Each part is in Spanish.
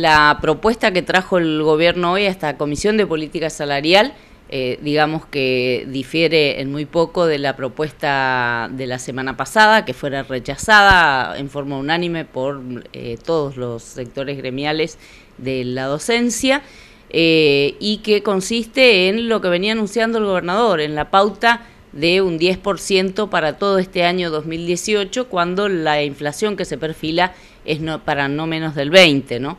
La propuesta que trajo el gobierno hoy a esta Comisión de Política Salarial, eh, digamos que difiere en muy poco de la propuesta de la semana pasada, que fuera rechazada en forma unánime por eh, todos los sectores gremiales de la docencia, eh, y que consiste en lo que venía anunciando el gobernador, en la pauta de un 10% para todo este año 2018, cuando la inflación que se perfila es para no menos del 20%, ¿no?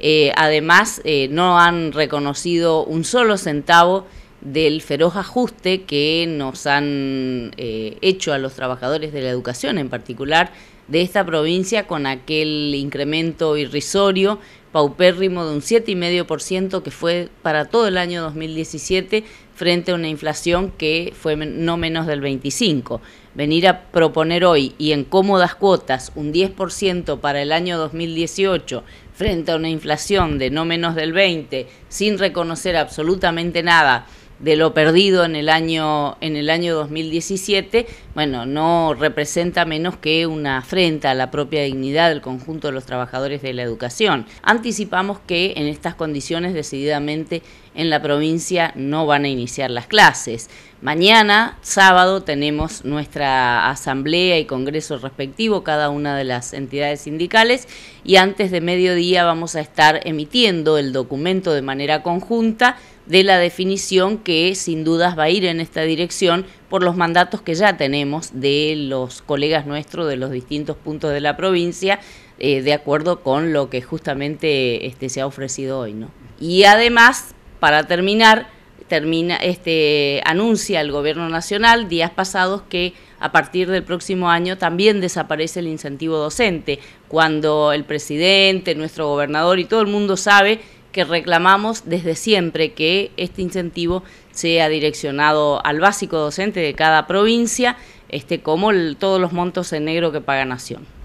Eh, además, eh, no han reconocido un solo centavo del feroz ajuste que nos han eh, hecho a los trabajadores de la educación en particular de esta provincia con aquel incremento irrisorio, paupérrimo de un 7,5% que fue para todo el año 2017 frente a una inflación que fue no menos del 25. Venir a proponer hoy y en cómodas cuotas un 10% para el año 2018 frente a una inflación de no menos del 20 sin reconocer absolutamente nada de lo perdido en el año en el año 2017, bueno, no representa menos que una afrenta a la propia dignidad del conjunto de los trabajadores de la educación. Anticipamos que en estas condiciones decididamente en la provincia no van a iniciar las clases. Mañana, sábado, tenemos nuestra asamblea y congreso respectivo, cada una de las entidades sindicales, y antes de mediodía vamos a estar emitiendo el documento de manera conjunta de la definición que sin dudas va a ir en esta dirección por los mandatos que ya tenemos de los colegas nuestros de los distintos puntos de la provincia, eh, de acuerdo con lo que justamente este, se ha ofrecido hoy. ¿no? Y además, para terminar, termina, este, anuncia el gobierno nacional días pasados que a partir del próximo año también desaparece el incentivo docente, cuando el presidente, nuestro gobernador y todo el mundo sabe que reclamamos desde siempre que este incentivo sea direccionado al básico docente de cada provincia, este, como todos los montos en negro que paga Nación.